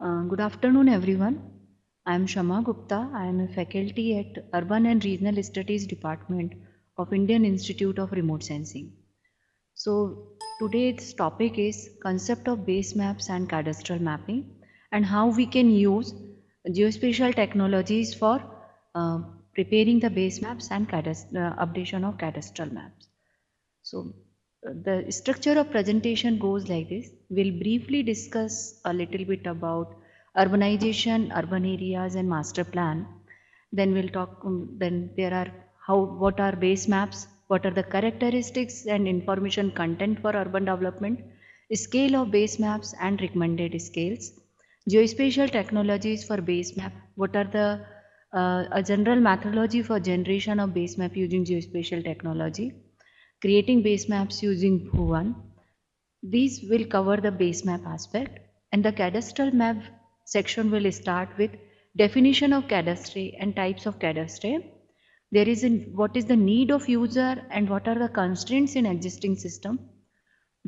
Uh, good afternoon, everyone. I am Shama Gupta. I am a faculty at Urban and Regional Studies Department of Indian Institute of Remote Sensing. So today's topic is concept of base maps and cadastral mapping and how we can use geospatial technologies for uh, preparing the base maps and uh, updation of cadastral maps. So the structure of presentation goes like this. We'll briefly discuss a little bit about urbanization, urban areas and master plan. Then we'll talk, um, then there are how, what are base maps, what are the characteristics and information content for urban development, scale of base maps and recommended scales, geospatial technologies for base map, what are the uh, a general methodology for generation of base map using geospatial technology, creating base maps using Bhuvan. These will cover the base map aspect and the cadastral map section will start with definition of cadastry and types of cadastry. There is in what is the need of user and what are the constraints in existing system.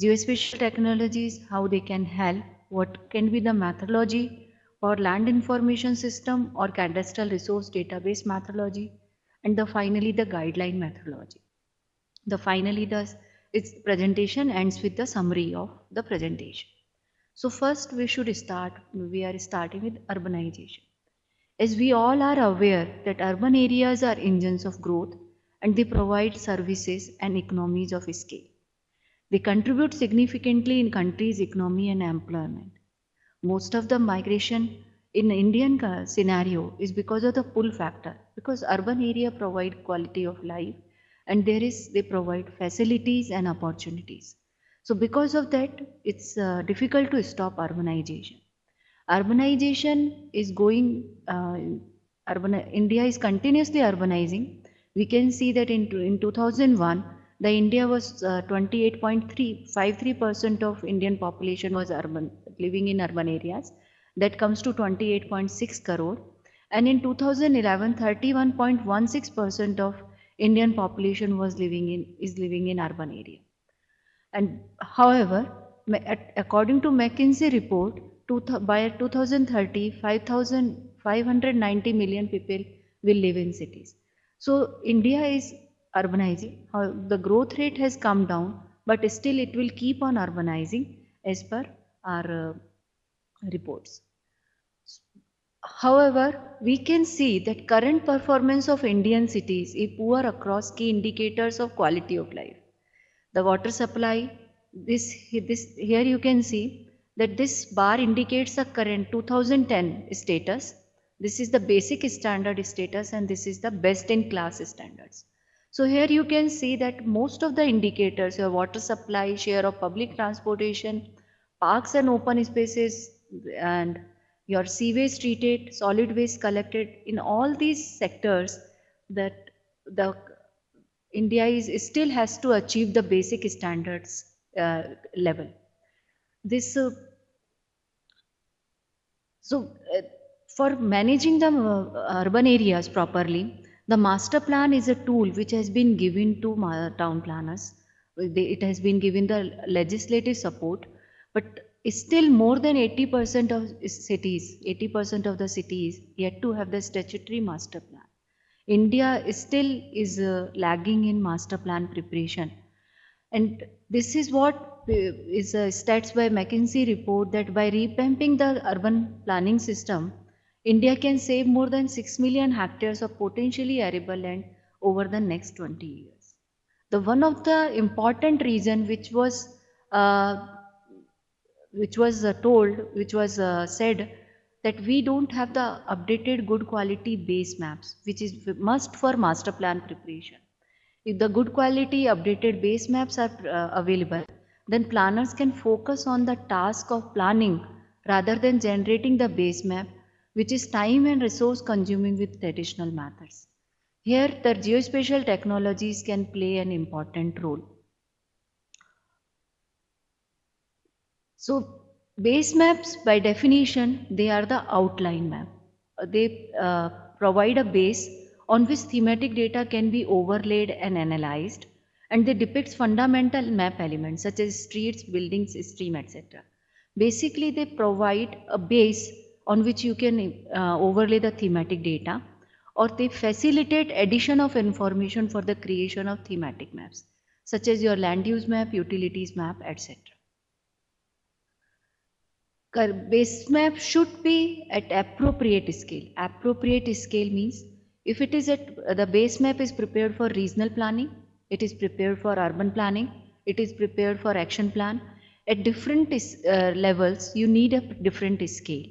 Geospatial technologies, how they can help, what can be the methodology for land information system or cadastral resource database methodology, and the, finally the guideline methodology. The finally does its presentation ends with the summary of the presentation. So first we should start, we are starting with urbanization. As we all are aware that urban areas are engines of growth and they provide services and economies of scale. They contribute significantly in country's economy and employment. Most of the migration in Indian scenario is because of the pull factor because urban area provide quality of life and there is they provide facilities and opportunities so because of that it's uh, difficult to stop urbanization urbanization is going uh, urban india is continuously urbanizing we can see that in, in 2001 the india was 28.353% uh, of indian population was urban living in urban areas that comes to 28.6 crore and in 2011 31.16% of Indian population was living in is living in urban area. And however, according to McKinsey report, by 2030, 5,590 million people will live in cities. So India is urbanizing. Uh, the growth rate has come down, but still it will keep on urbanizing as per our uh, reports. However, we can see that current performance of Indian cities is poor across key indicators of quality of life. The water supply, this, this here you can see that this bar indicates the current 2010 status. This is the basic standard status and this is the best in class standards. So here you can see that most of the indicators, your water supply, share of public transportation, parks and open spaces and your sewage treated, solid waste collected, in all these sectors that the India is still has to achieve the basic standards uh, level. This uh, so uh, for managing the uh, urban areas properly, the master plan is a tool which has been given to town planners. It has been given the legislative support, but still more than 80% of cities, 80% of the cities yet to have the statutory master plan. India is still is uh, lagging in master plan preparation. And this is what uh, is a uh, stats by McKinsey report that by revamping the urban planning system, India can save more than 6 million hectares of potentially arable land over the next 20 years. The one of the important reason which was uh, which was uh, told, which was uh, said that we don't have the updated good quality base maps, which is must for master plan preparation. If the good quality updated base maps are uh, available, then planners can focus on the task of planning rather than generating the base map, which is time and resource consuming with traditional methods. Here, the geospatial technologies can play an important role. So base maps by definition, they are the outline map. Uh, they uh, provide a base on which thematic data can be overlaid and analyzed and they depict fundamental map elements such as streets, buildings, stream, etc. Basically, they provide a base on which you can uh, overlay the thematic data or they facilitate addition of information for the creation of thematic maps such as your land use map, utilities map, etc base map should be at appropriate scale. Appropriate scale means if it is at the base map is prepared for regional planning, it is prepared for urban planning, it is prepared for action plan. At different uh, levels, you need a different scale.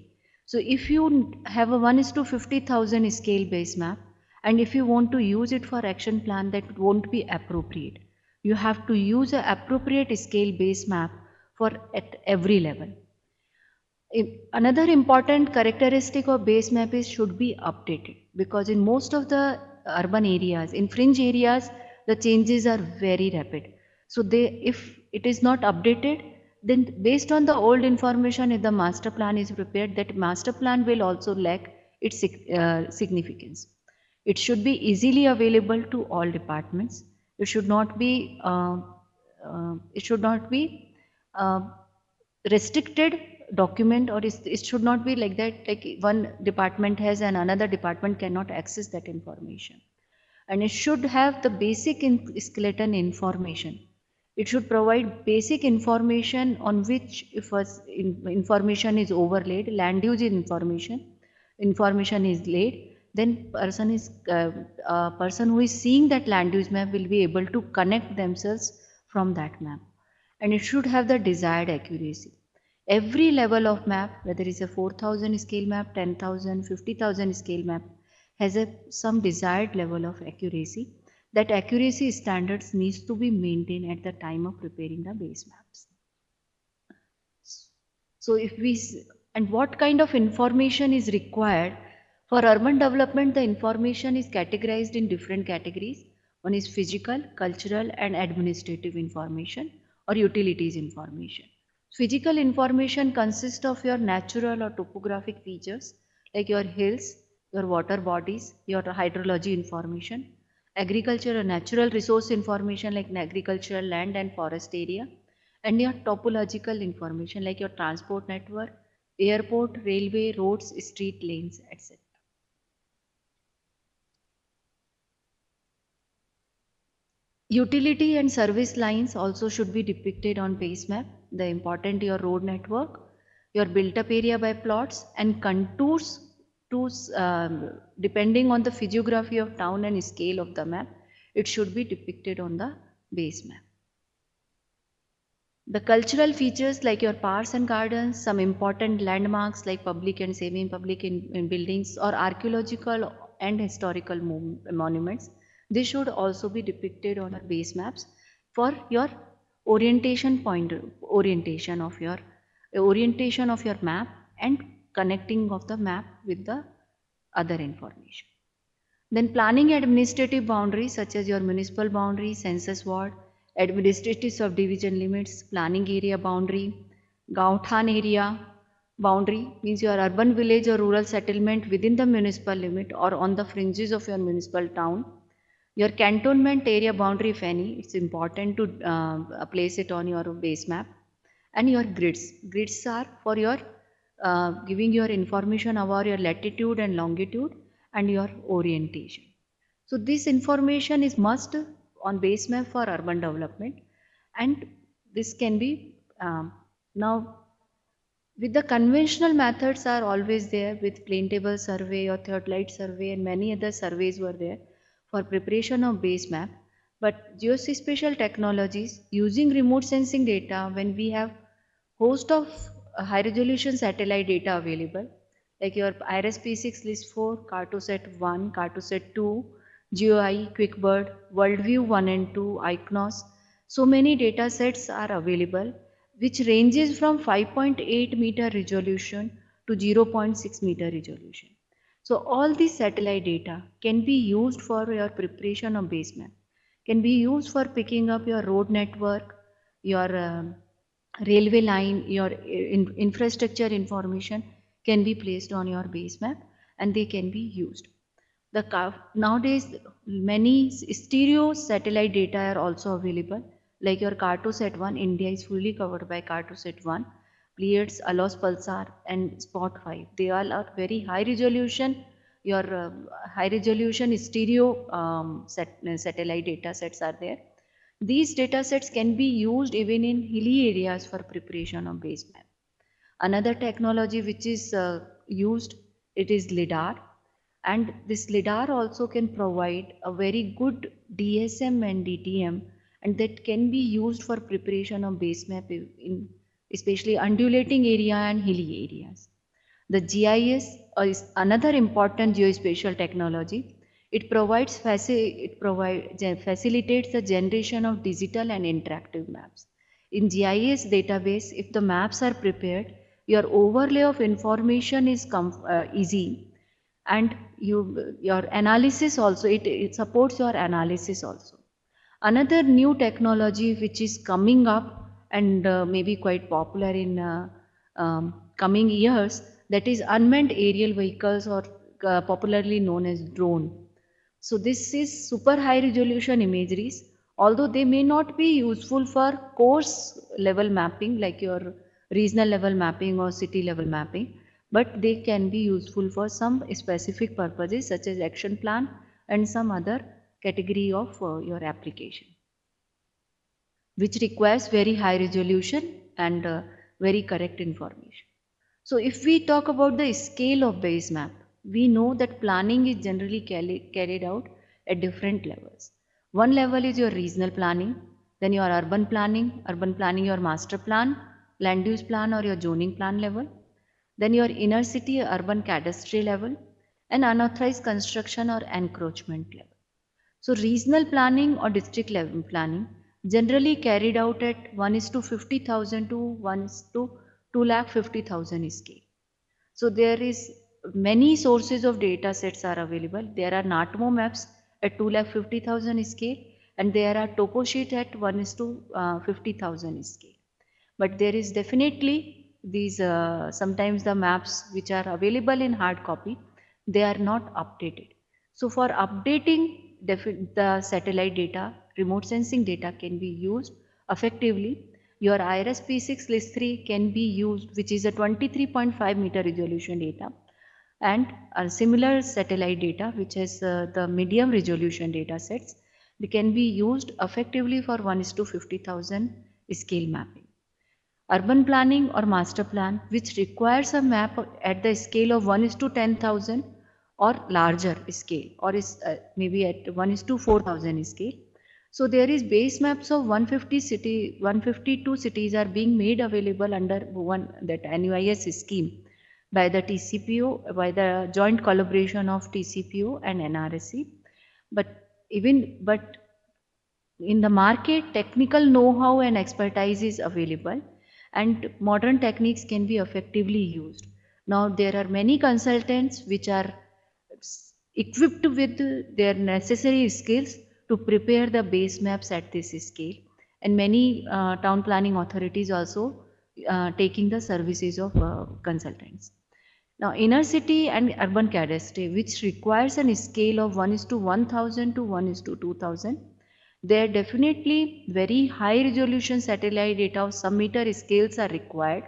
So if you have a 1 is to 50,000 scale base map and if you want to use it for action plan that won't be appropriate. You have to use an appropriate scale base map for at every level another important characteristic of base map is should be updated because in most of the urban areas in fringe areas the changes are very rapid so they if it is not updated then based on the old information if the master plan is prepared that master plan will also lack its uh, significance it should be easily available to all departments it should not be uh, uh, it should not be uh, restricted document or it should not be like that like one department has and another department cannot access that information and it should have the basic in skeleton information it should provide basic information on which if was in, information is overlaid land use information information is laid then person is uh, person who is seeing that land use map will be able to connect themselves from that map and it should have the desired accuracy every level of map whether it's a 4000 scale map 10000 50000 scale map has a some desired level of accuracy that accuracy standards needs to be maintained at the time of preparing the base maps so if we and what kind of information is required for urban development the information is categorized in different categories one is physical cultural and administrative information or utilities information Physical information consists of your natural or topographic features like your hills, your water bodies, your hydrology information, agricultural natural resource information like agricultural land and forest area, and your topological information like your transport network, airport, railway, roads, street lanes, etc. Utility and service lines also should be depicted on base map. The important your road network, your built up area by plots and contours to um, depending on the physiography of town and scale of the map, it should be depicted on the base map. The cultural features like your parks and gardens, some important landmarks like public and semi-public in, in buildings or archaeological and historical monuments this should also be depicted on your base maps for your orientation point orientation of your orientation of your map and connecting of the map with the other information. Then planning administrative boundaries such as your municipal boundary, census ward, administrative subdivision limits, planning area boundary, Gauthan area boundary means your urban village or rural settlement within the municipal limit or on the fringes of your municipal town your cantonment area boundary, if any, it's important to uh, place it on your base map. And your grids. Grids are for your uh, giving your information about your latitude and longitude and your orientation. So this information is must on base map for urban development and this can be um, now with the conventional methods are always there with plane table survey or third light survey and many other surveys were there for preparation of base map, but geospatial technologies using remote sensing data when we have host of high resolution satellite data available like your IRIS P6 list 4, Cartosat 1, Cartosat 2, GeoEye, QuickBird, WorldView 1 and 2, ICNOS. So many data sets are available which ranges from 5.8 meter resolution to 0.6 meter resolution. So all these satellite data can be used for your preparation of base map, can be used for picking up your road network, your um, railway line, your in infrastructure information can be placed on your base map and they can be used. The nowadays many stereo satellite data are also available like your Cartosat 1, India is fully covered by Cartosat 1 Pleiades, Allos Pulsar and Spot 5. They all are very high resolution. Your uh, high resolution stereo um, uh, satellite data sets are there. These data sets can be used even in hilly areas for preparation of base map. Another technology which is uh, used, it is LIDAR. And this LIDAR also can provide a very good DSM and DTM and that can be used for preparation of base map in especially undulating area and hilly areas. The GIS is another important geospatial technology. It provides faci it provide, facilitates the generation of digital and interactive maps. In GIS database, if the maps are prepared, your overlay of information is uh, easy and you, your analysis also, it, it supports your analysis also. Another new technology which is coming up and uh, maybe quite popular in uh, um, coming years that is unmanned aerial vehicles or uh, popularly known as drone. So this is super high resolution imageries although they may not be useful for course level mapping like your regional level mapping or city level mapping but they can be useful for some specific purposes such as action plan and some other category of uh, your application which requires very high resolution and uh, very correct information. So if we talk about the scale of base map, we know that planning is generally carried out at different levels. One level is your regional planning, then your urban planning, urban planning your master plan, land use plan or your zoning plan level, then your inner city urban cadastre level and unauthorized construction or encroachment level. So regional planning or district level planning generally carried out at 1 is to 50,000 to 1 is to 2 lakh 50,000 scale. So there is many sources of data sets are available. There are NATMO maps at 2 lakh 50,000 scale and there are topo sheet at 1 is to uh, 50,000 scale. But there is definitely these uh, sometimes the maps which are available in hard copy, they are not updated. So for updating the satellite data, remote sensing data can be used effectively. Your IRS P6 list 3 can be used, which is a 23.5 meter resolution data and a similar satellite data, which is uh, the medium resolution data sets, can be used effectively for 1 is to 50,000 scale mapping. Urban planning or master plan, which requires a map at the scale of 1 is to 10,000 or larger scale or is uh, maybe at 1 is to 4,000 scale so there is base maps of 150 city, 152 cities are being made available under one that NUIS scheme by the TCPO, by the joint collaboration of TCPO and NRSC. But even but in the market, technical know-how and expertise is available and modern techniques can be effectively used. Now there are many consultants which are equipped with their necessary skills to prepare the base maps at this scale and many uh, town planning authorities also uh, taking the services of uh, consultants. Now inner city and urban cadastre which requires an scale of 1 is to 1000 to 1 is to 2000 there definitely very high resolution satellite data of submeter scales are required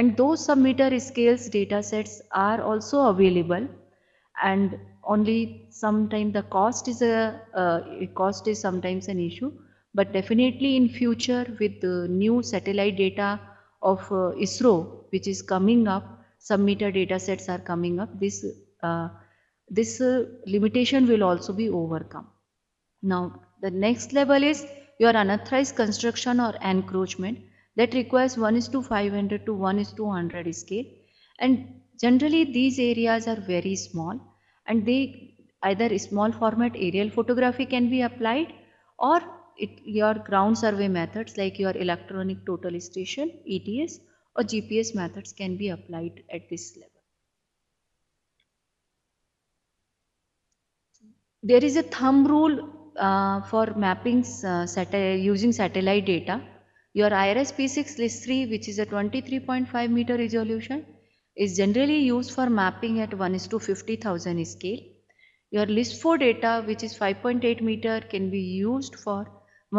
and those submeter scales data sets are also available and only sometimes the cost is a uh, cost is sometimes an issue but definitely in future with the new satellite data of uh, isro which is coming up some meter data sets are coming up this uh, this uh, limitation will also be overcome now the next level is your unauthorized construction or encroachment that requires 1 is to 500 to 1 is to 100 scale and generally these areas are very small and they either small format aerial photography can be applied or it, your ground survey methods like your electronic total station ETS or GPS methods can be applied at this level. There is a thumb rule uh, for mapping uh, sat using satellite data. Your IRS P6 list 3 which is a 23.5 meter resolution is generally used for mapping at 1 is to 50,000 scale. Your list 4 data which is 5.8 meter can be used for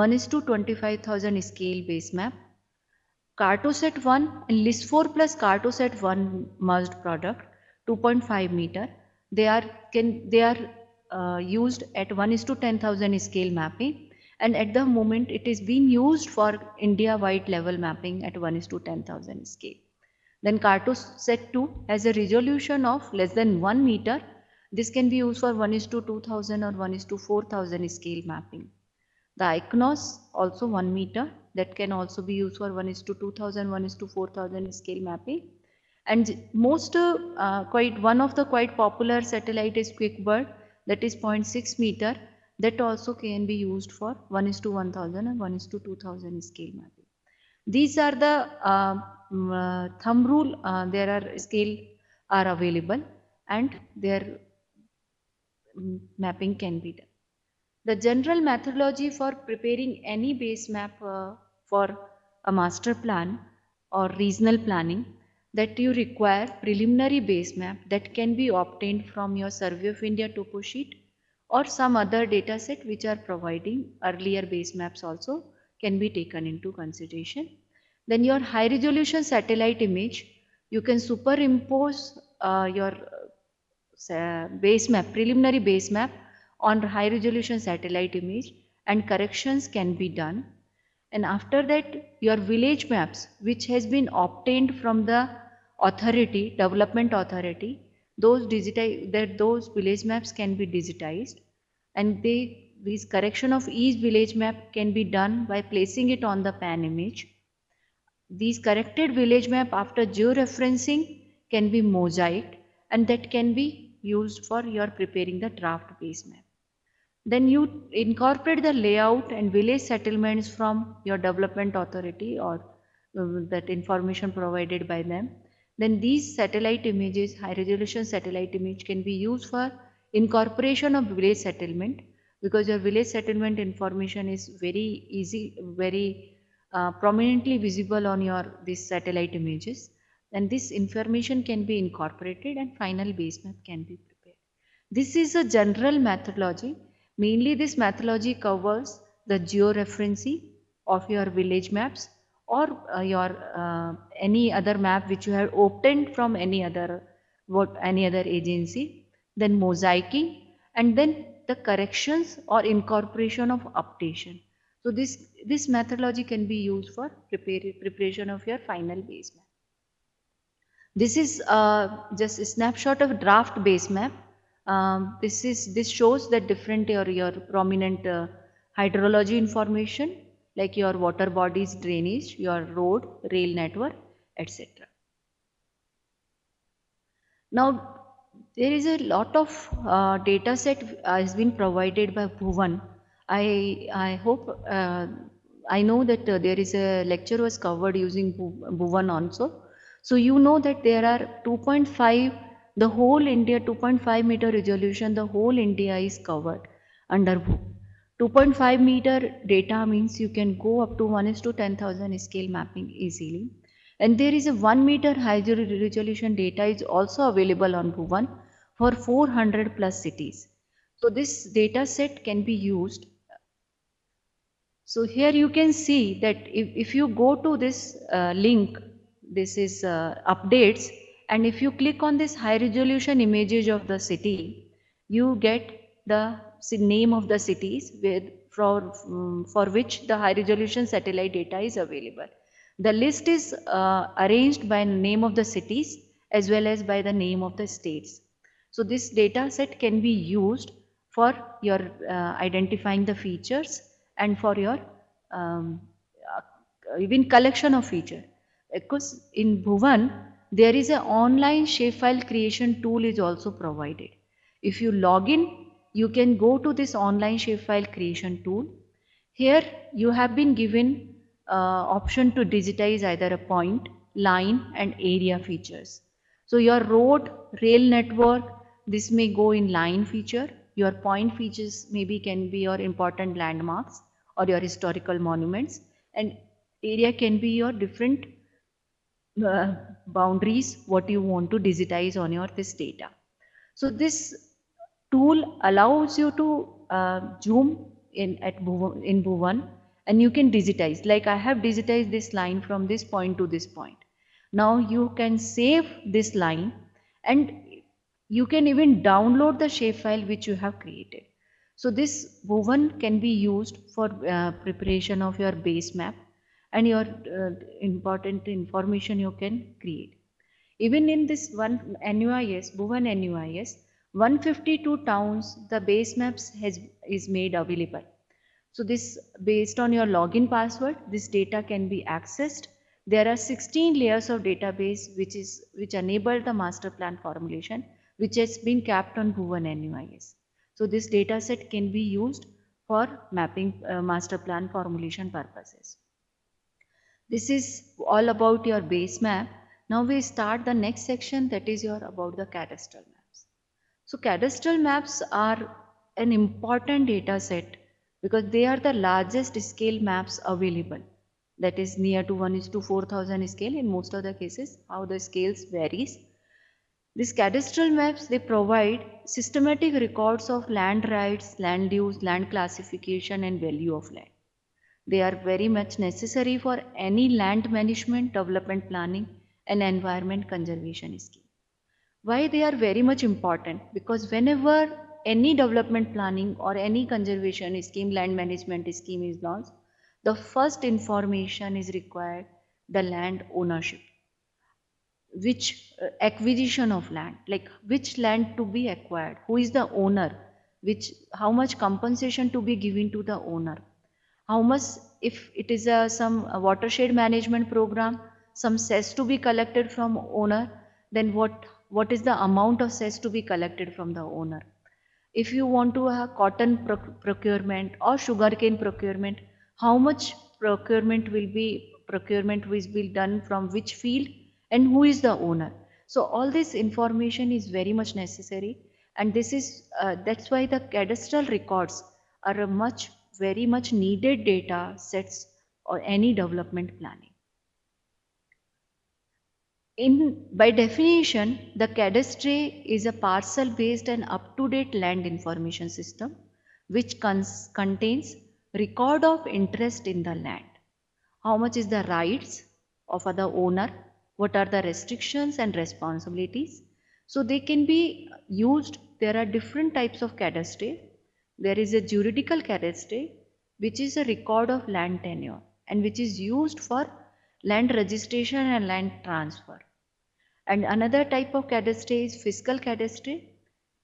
1 is to 25,000 scale base map. Cartoset 1 and list 4 plus Cartoset 1 merged product 2.5 meter. They are can they are uh, used at 1 is to 10,000 scale mapping and at the moment it is being used for India wide level mapping at 1 is to 10,000 scale. Then cartosat set 2 has a resolution of less than 1 meter. This can be used for 1 is to 2000 or 1 is to 4000 scale mapping. The ICNOS also 1 meter that can also be used for 1 is to 2000, 1 is to 4000 scale mapping. And most uh, quite one of the quite popular satellite is QuickBird that is 0.6 meter that also can be used for 1 is to 1000 and 1 is to 2000 scale mapping. These are the uh, Mm, uh, thumb rule, uh, there are scale are available and their mm, mapping can be done. The general methodology for preparing any base map uh, for a master plan or regional planning that you require preliminary base map that can be obtained from your Survey of India topo sheet or some other data set which are providing earlier base maps also can be taken into consideration then your high resolution satellite image, you can superimpose uh, your uh, base map, preliminary base map on high resolution satellite image and corrections can be done. And after that, your village maps, which has been obtained from the authority, development authority, those digitize that those village maps can be digitized and they this correction of each village map can be done by placing it on the pan image these corrected village map after georeferencing can be mosaic and that can be used for your preparing the draft base map. Then you incorporate the layout and village settlements from your development authority or um, that information provided by them. Then these satellite images, high resolution satellite image can be used for incorporation of village settlement because your village settlement information is very easy, very uh, prominently visible on your these satellite images then this information can be incorporated and final base map can be prepared. This is a general methodology. Mainly this methodology covers the georeferencing of your village maps or uh, your uh, any other map which you have obtained from any other what any other agency then mosaicing and then the corrections or incorporation of updation so this, this methodology can be used for prepare, preparation of your final base map. This is uh, just a snapshot of draft base map. Um, this is this shows the different your, your prominent uh, hydrology information like your water bodies, drainage, your road, rail network, etc. Now there is a lot of uh, data set uh, has been provided by Bhuvan I, I hope, uh, I know that uh, there is a lecture was covered using Bhuvan also. So you know that there are 2.5, the whole India 2.5 meter resolution, the whole India is covered under Bhuvan. 2.5 meter data means you can go up to 1 is to 10,000 scale mapping easily. And there is a 1 meter high resolution data is also available on Bhuvan for 400 plus cities. So this data set can be used so here you can see that if, if you go to this uh, link, this is uh, updates, and if you click on this high resolution images of the city, you get the name of the cities with, for, um, for which the high resolution satellite data is available. The list is uh, arranged by name of the cities as well as by the name of the states. So this data set can be used for your uh, identifying the features and for your um, uh, even collection of feature. Because in Bhuvan, there is an online shapefile creation tool is also provided. If you log in, you can go to this online shapefile creation tool. Here you have been given uh, option to digitize either a point, line and area features. So your road, rail network, this may go in line feature. Your point features maybe can be your important landmarks or your historical monuments and area can be your different uh, boundaries what you want to digitize on your this data so this tool allows you to uh, zoom in at in bhuvan and you can digitize like i have digitized this line from this point to this point now you can save this line and you can even download the shapefile which you have created so this woven can be used for uh, preparation of your base map and your uh, important information you can create. Even in this one NUIS, woven NUIS, 152 towns the base maps has is made available. So this based on your login password, this data can be accessed. There are 16 layers of database which is which enable the master plan formulation, which has been kept on Bhuvan NUIS. So this data set can be used for mapping uh, master plan formulation purposes. This is all about your base map. Now we start the next section that is your about the cadastral maps. So cadastral maps are an important data set because they are the largest scale maps available that is near to 1 is to 4000 scale in most of the cases how the scales varies these cadastral maps, they provide systematic records of land rights, land use, land classification and value of land. They are very much necessary for any land management, development planning and environment conservation scheme. Why they are very much important? Because whenever any development planning or any conservation scheme, land management scheme is launched, the first information is required, the land ownership which uh, acquisition of land like which land to be acquired who is the owner which how much compensation to be given to the owner how much if it is a some a watershed management program some cess to be collected from owner then what what is the amount of cess to be collected from the owner if you want to have cotton proc procurement or sugarcane procurement how much procurement will be procurement will be done from which field and who is the owner. So all this information is very much necessary and this is uh, that's why the cadastral records are a much very much needed data sets or any development planning. In, by definition, the cadastre is a parcel based and up to date land information system which contains record of interest in the land. How much is the rights of the owner what are the restrictions and responsibilities. So they can be used, there are different types of cadastre. There is a juridical cadastre which is a record of land tenure and which is used for land registration and land transfer. And another type of cadastre is fiscal cadastre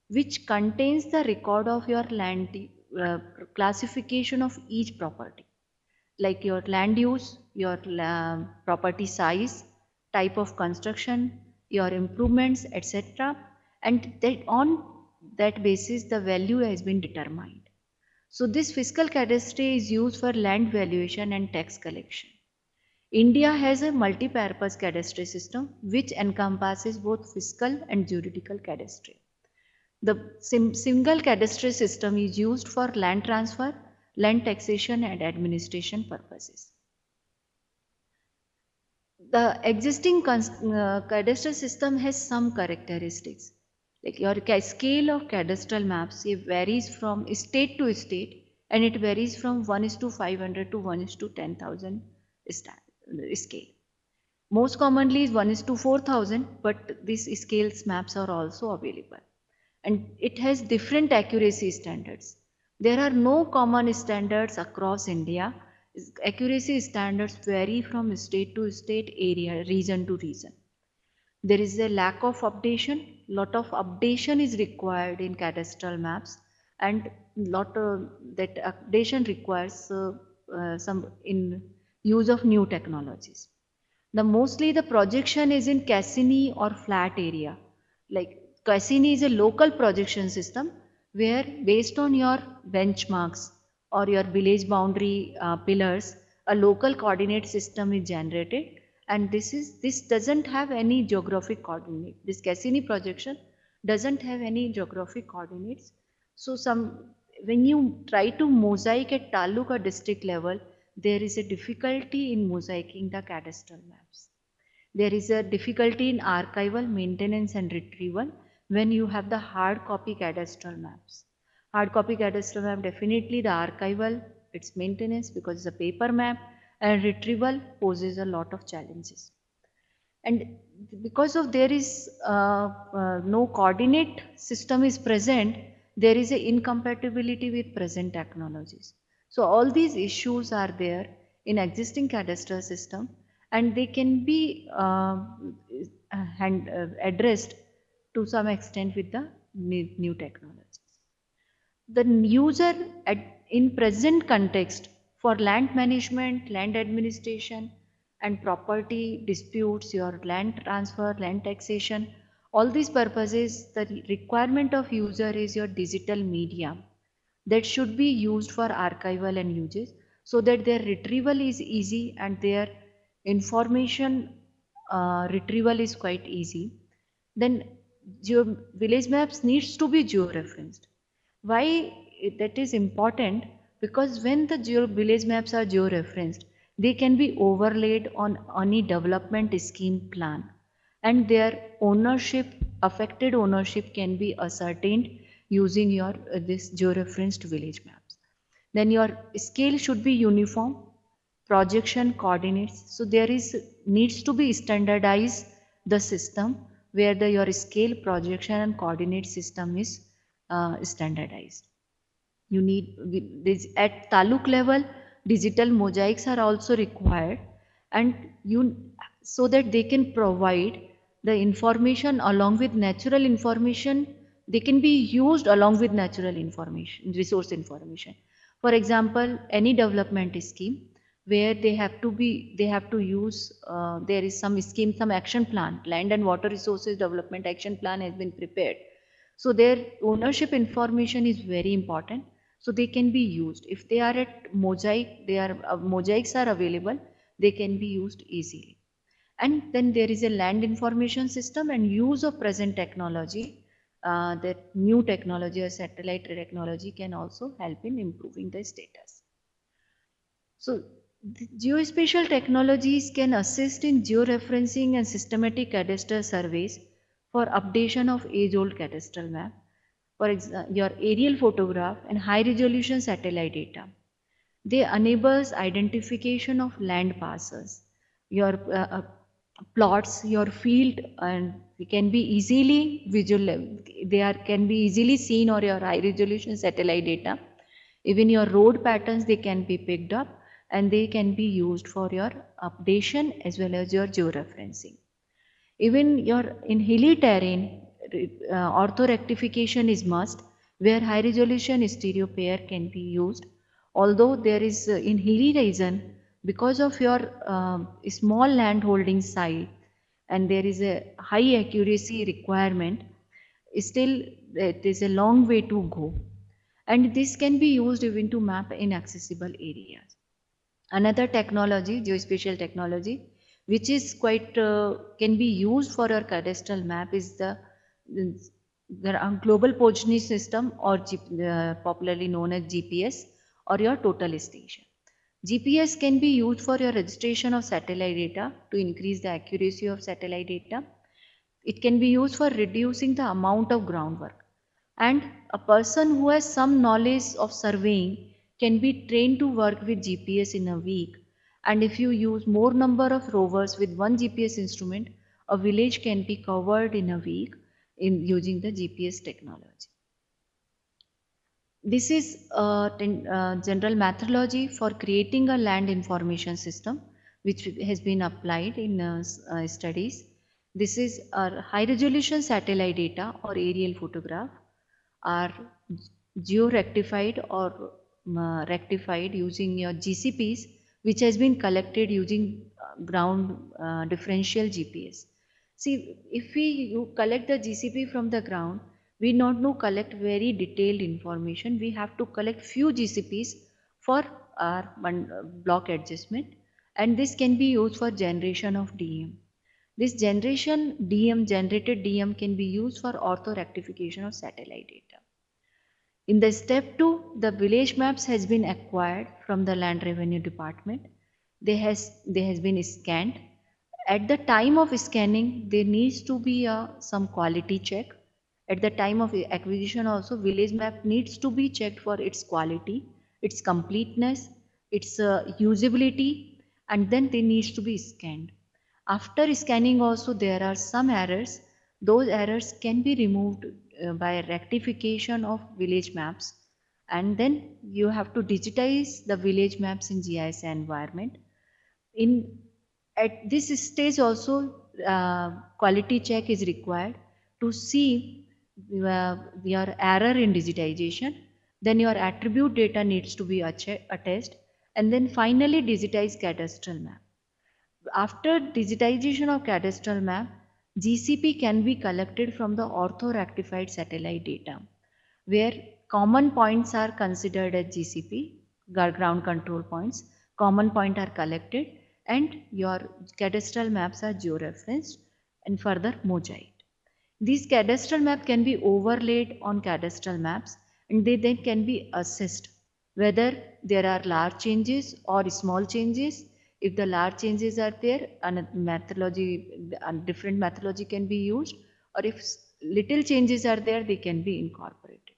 which contains the record of your land uh, classification of each property like your land use, your uh, property size, type of construction, your improvements, etc. And that on that basis, the value has been determined. So this fiscal cadastre is used for land valuation and tax collection. India has a multi-purpose cadastre system which encompasses both fiscal and juridical cadastre. The single cadastre system is used for land transfer, land taxation and administration purposes the existing uh, cadastral system has some characteristics. Like your scale of cadastral maps, it varies from state to state and it varies from 1 is to 500 to 1 is to 10,000 scale. Most commonly is 1 is to 4,000, but these scales maps are also available. And it has different accuracy standards. There are no common standards across India accuracy standards vary from state to state area region to region there is a lack of updation lot of updation is required in cadastral maps and lot of that updation requires uh, uh, some in use of new technologies the mostly the projection is in cassini or flat area like cassini is a local projection system where based on your benchmarks or your village boundary uh, pillars, a local coordinate system is generated and this is this doesn't have any geographic coordinate. This Cassini projection doesn't have any geographic coordinates. So some when you try to mosaic at taluk or district level, there is a difficulty in mosaicing the cadastral maps. There is a difficulty in archival maintenance and retrieval when you have the hard copy cadastral maps. Hard copy cadastral map definitely the archival, its maintenance because it's a paper map and retrieval poses a lot of challenges. And because of there is uh, uh, no coordinate system is present, there is a incompatibility with present technologies. So all these issues are there in existing cadastral system and they can be um, uh, uh, addressed to some extent with the new, new technology the user at, in present context for land management, land administration and property disputes, your land transfer, land taxation, all these purposes, the requirement of user is your digital media that should be used for archival and uses so that their retrieval is easy and their information uh, retrieval is quite easy. Then your village maps needs to be georeferenced why that is important? Because when the geo village maps are geo-referenced, they can be overlaid on any development scheme plan and their ownership, affected ownership can be ascertained using your uh, this geo-referenced village maps. Then your scale should be uniform, projection coordinates. So there is needs to be standardized the system where the your scale projection and coordinate system is uh, standardized. You need at taluk level, digital mosaics are also required, and you so that they can provide the information along with natural information. They can be used along with natural information, resource information. For example, any development scheme where they have to be, they have to use, uh, there is some scheme, some action plan, land and water resources development action plan has been prepared so their ownership information is very important. So they can be used. If they are at mosaic, they are uh, mosaics are available. They can be used easily. And then there is a land information system and use of present technology. Uh, that new technology or satellite technology can also help in improving the status. So geospatial technologies can assist in georeferencing and systematic cadastral surveys for updation of age-old cadastral map, for uh, your aerial photograph and high-resolution satellite data. They enables identification of land parcels, your uh, uh, plots, your field, and can be easily visual. They are can be easily seen or your high-resolution satellite data. Even your road patterns they can be picked up and they can be used for your updation as well as your georeferencing. Even your in hilly terrain, uh, orthorectification is must where high resolution stereo pair can be used. Although there is uh, in hilly region, because of your uh, small land holding size and there is a high accuracy requirement, still it is a long way to go. And this can be used even to map inaccessible areas. Another technology, geospatial technology, which is quite uh, can be used for our cadastral map is the, the uh, global positioning system or G, uh, popularly known as GPS or your total station. GPS can be used for your registration of satellite data to increase the accuracy of satellite data. It can be used for reducing the amount of groundwork. And a person who has some knowledge of surveying can be trained to work with GPS in a week and if you use more number of rovers with one GPS instrument, a village can be covered in a week in using the GPS technology. This is a uh, uh, general methodology for creating a land information system, which has been applied in uh, uh studies. This is our high resolution satellite data or aerial photograph are georectified or uh, rectified using your GCPs which has been collected using uh, ground uh, differential GPS. See, if we collect the GCP from the ground, we not know collect very detailed information. We have to collect few GCPs for our uh, block adjustment and this can be used for generation of DM. This generation DM generated DM can be used for ortho rectification of satellite data. In the step 2, the village maps has been acquired from the land revenue department. They has, they has been scanned. At the time of scanning, there needs to be a, uh, some quality check. At the time of acquisition also, village map needs to be checked for its quality, its completeness, its uh, usability, and then they needs to be scanned. After scanning also, there are some errors. Those errors can be removed uh, by rectification of village maps and then you have to digitize the village maps in GIS environment. In At this stage also uh, quality check is required to see uh, your error in digitization then your attribute data needs to be test, and then finally digitize cadastral map after digitization of cadastral map GCP can be collected from the ortho-rectified satellite data, where common points are considered as GCP, ground control points, common point are collected and your cadastral maps are georeferenced and further mosaiced. These cadastral map can be overlaid on cadastral maps and they then can be assessed whether there are large changes or small changes if the large changes are there, another methodology, different methodology can be used, or if little changes are there, they can be incorporated.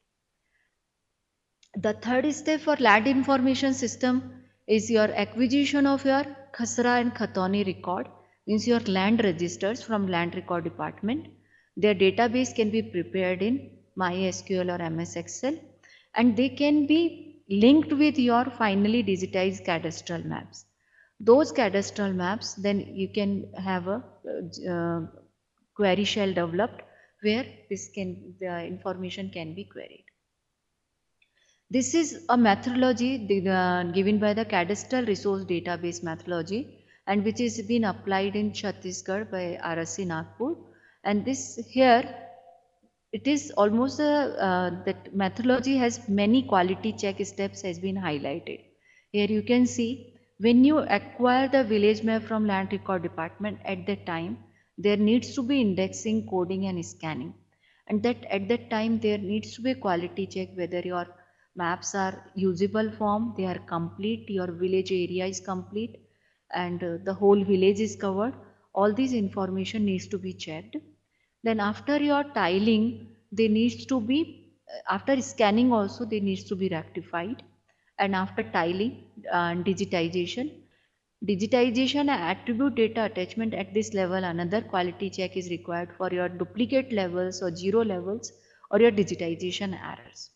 The third step for land information system is your acquisition of your Khasra and Khatoni record, means your land registers from land record department. Their database can be prepared in MySQL or MS Excel and they can be linked with your finally digitized cadastral maps those cadastral maps then you can have a uh, uh, query shell developed where this can the information can be queried. This is a methodology uh, given by the cadastral resource database methodology and which has been applied in Chhattisgarh by RSC Nagpur and this here it is almost a, uh, that methodology has many quality check steps has been highlighted. Here you can see when you acquire the village map from land record department at that time there needs to be indexing coding and scanning and that at that time there needs to be a quality check whether your maps are usable form they are complete your village area is complete and uh, the whole village is covered all this information needs to be checked then after your tiling they needs to be uh, after scanning also they needs to be rectified and after tiling and digitization. Digitization and attribute data attachment at this level another quality check is required for your duplicate levels or zero levels or your digitization errors.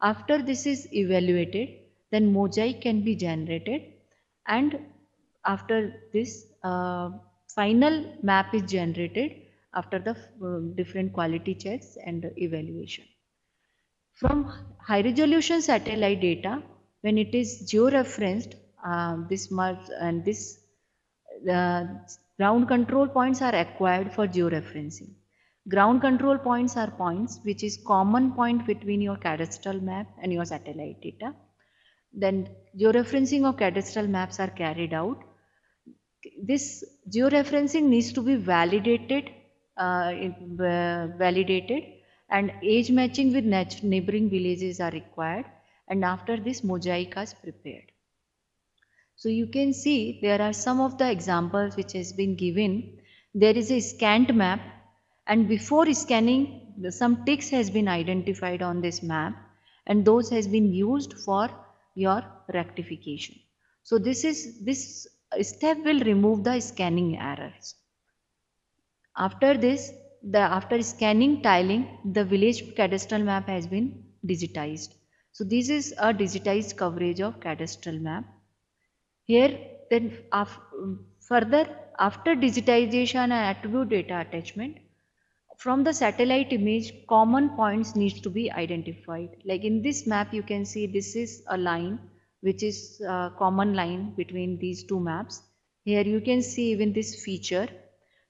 After this is evaluated then mosaic can be generated and after this uh, final map is generated after the uh, different quality checks and evaluation. From high resolution satellite data, when it is georeferenced, uh, this merge and this uh, ground control points are acquired for georeferencing. Ground control points are points which is common point between your cadastral map and your satellite data. Then georeferencing of cadastral maps are carried out. This georeferencing needs to be validated, uh, uh validated and age matching with neighboring villages are required and after this mosaic is prepared. So you can see there are some of the examples which has been given. There is a scanned map and before scanning some ticks has been identified on this map and those has been used for your rectification. So this is this step will remove the scanning errors. After this, the after scanning tiling, the village cadastral map has been digitized. So this is a digitized coverage of cadastral map. Here then af further after digitization and attribute data attachment from the satellite image common points needs to be identified like in this map you can see this is a line which is a common line between these two maps here you can see even this feature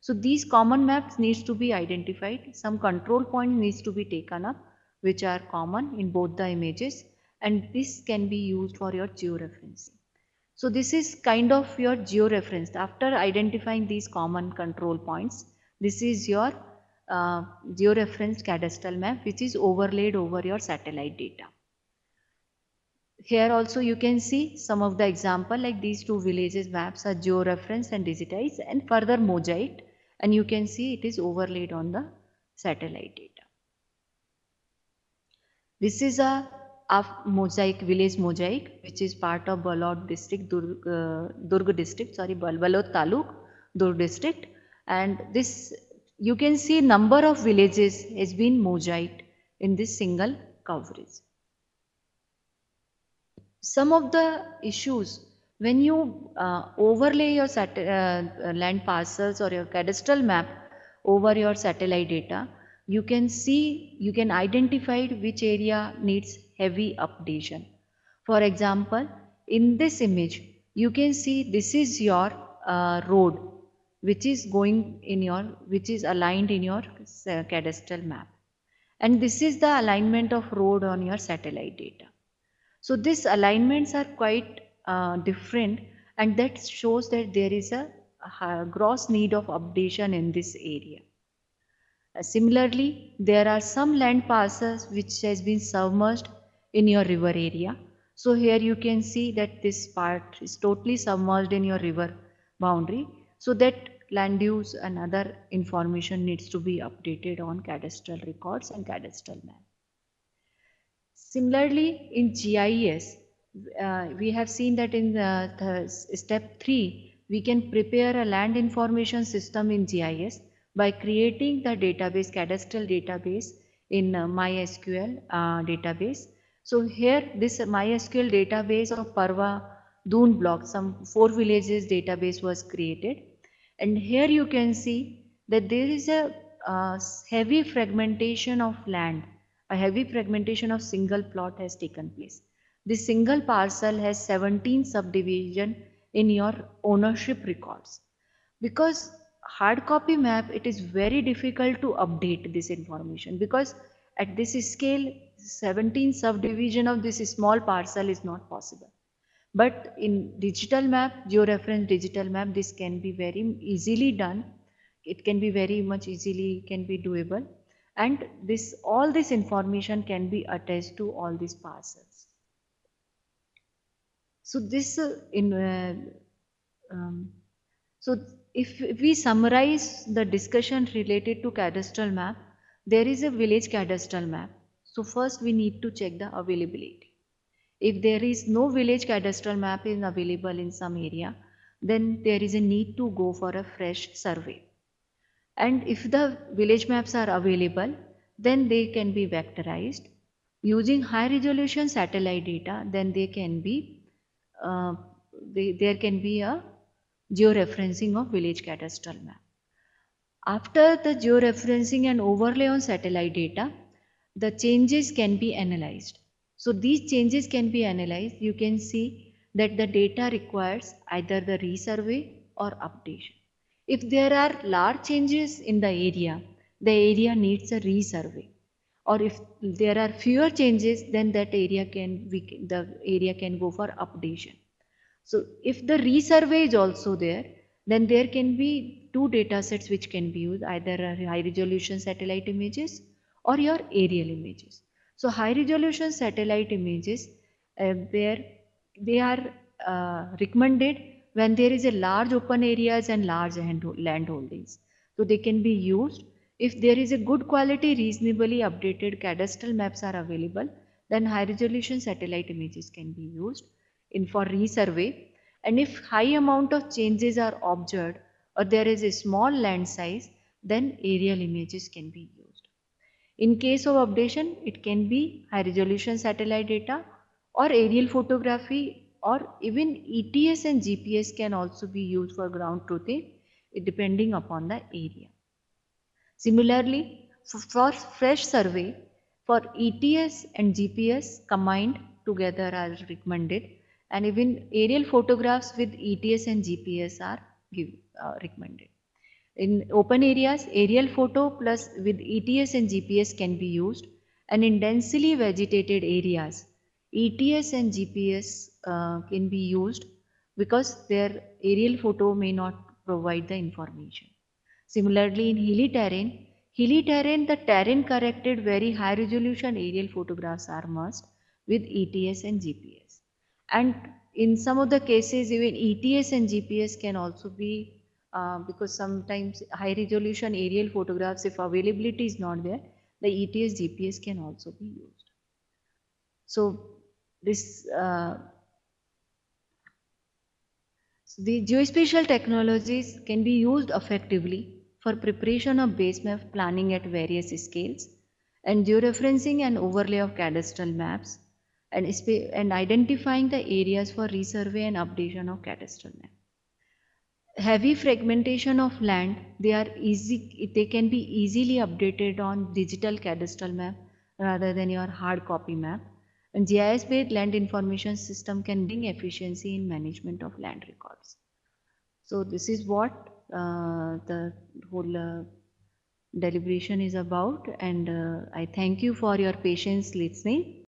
so these common maps needs to be identified some control point needs to be taken up which are common in both the images and this can be used for your georeferencing. So this is kind of your georeferenced. After identifying these common control points, this is your uh, georeferenced cadastral map which is overlaid over your satellite data. Here also you can see some of the example like these two villages maps are georeferenced and digitized and further mosaiced and you can see it is overlaid on the satellite data. This is a of mosaic village mosaic which is part of Balod district Durg, uh, Durg district sorry Bal Balod taluk Durg district and this you can see number of villages has been mosaic in this single coverage. Some of the issues when you uh, overlay your uh, land parcels or your cadastral map over your satellite data you can see, you can identify which area needs heavy updation. For example, in this image, you can see this is your uh, road which is going in your, which is aligned in your cadastral map. And this is the alignment of road on your satellite data. So these alignments are quite uh, different and that shows that there is a, a gross need of updation in this area. Uh, similarly, there are some land parcels which has been submerged in your river area. So here you can see that this part is totally submerged in your river boundary. So that land use and other information needs to be updated on cadastral records and cadastral map. Similarly, in GIS, uh, we have seen that in the, the step 3, we can prepare a land information system in GIS by creating the database, cadastral database in uh, MySQL uh, database. So here this MySQL database of Parva Dune block, some four villages database was created. And here you can see that there is a uh, heavy fragmentation of land, a heavy fragmentation of single plot has taken place. This single parcel has 17 subdivision in your ownership records. Because hard copy map it is very difficult to update this information because at this scale 17 subdivision of this small parcel is not possible but in digital map georeference digital map this can be very easily done it can be very much easily can be doable and this all this information can be attached to all these parcels so this uh, in uh, um, so if we summarize the discussion related to cadastral map, there is a village cadastral map. So first we need to check the availability. If there is no village cadastral map is available in some area, then there is a need to go for a fresh survey. And if the village maps are available, then they can be vectorized. Using high resolution satellite data, then they can be, uh, they, there can be a georeferencing of village cadastral map. After the georeferencing and overlay on satellite data, the changes can be analyzed. So these changes can be analyzed. You can see that the data requires either the resurvey or updation. If there are large changes in the area, the area needs a resurvey. Or if there are fewer changes, then that area can, we, the area can go for updation. So if the resurvey is also there, then there can be two data sets which can be used, either high resolution satellite images or your aerial images. So high resolution satellite images, uh, where they are uh, recommended when there is a large open areas and large land holdings. So they can be used if there is a good quality reasonably updated cadastral maps are available then high resolution satellite images can be used in for resurvey and if high amount of changes are observed or there is a small land size then aerial images can be used. In case of updation it can be high resolution satellite data or aerial photography or even ETS and GPS can also be used for ground truthing eh, depending upon the area. Similarly, for fresh survey, for ETS and GPS combined together are recommended and even aerial photographs with ETS and GPS are give, uh, recommended. In open areas, aerial photo plus with ETS and GPS can be used and in densely vegetated areas, ETS and GPS uh, can be used because their aerial photo may not provide the information. Similarly, in hilly terrain, hilly terrain, the terrain corrected very high resolution aerial photographs are must with ETS and GPS and in some of the cases even ETS and GPS can also be uh, because sometimes high resolution aerial photographs if availability is not there the ETS GPS can also be used. So this uh, so the geospatial technologies can be used effectively for preparation of base map planning at various scales and georeferencing and overlay of cadastral maps and, and identifying the areas for resurvey and updation of cadastral map. Heavy fragmentation of land, they are easy, they can be easily updated on digital cadastral map rather than your hard copy map. And GIS-based land information system can bring efficiency in management of land records. So this is what uh, the whole uh, deliberation is about and uh, I thank you for your patience listening.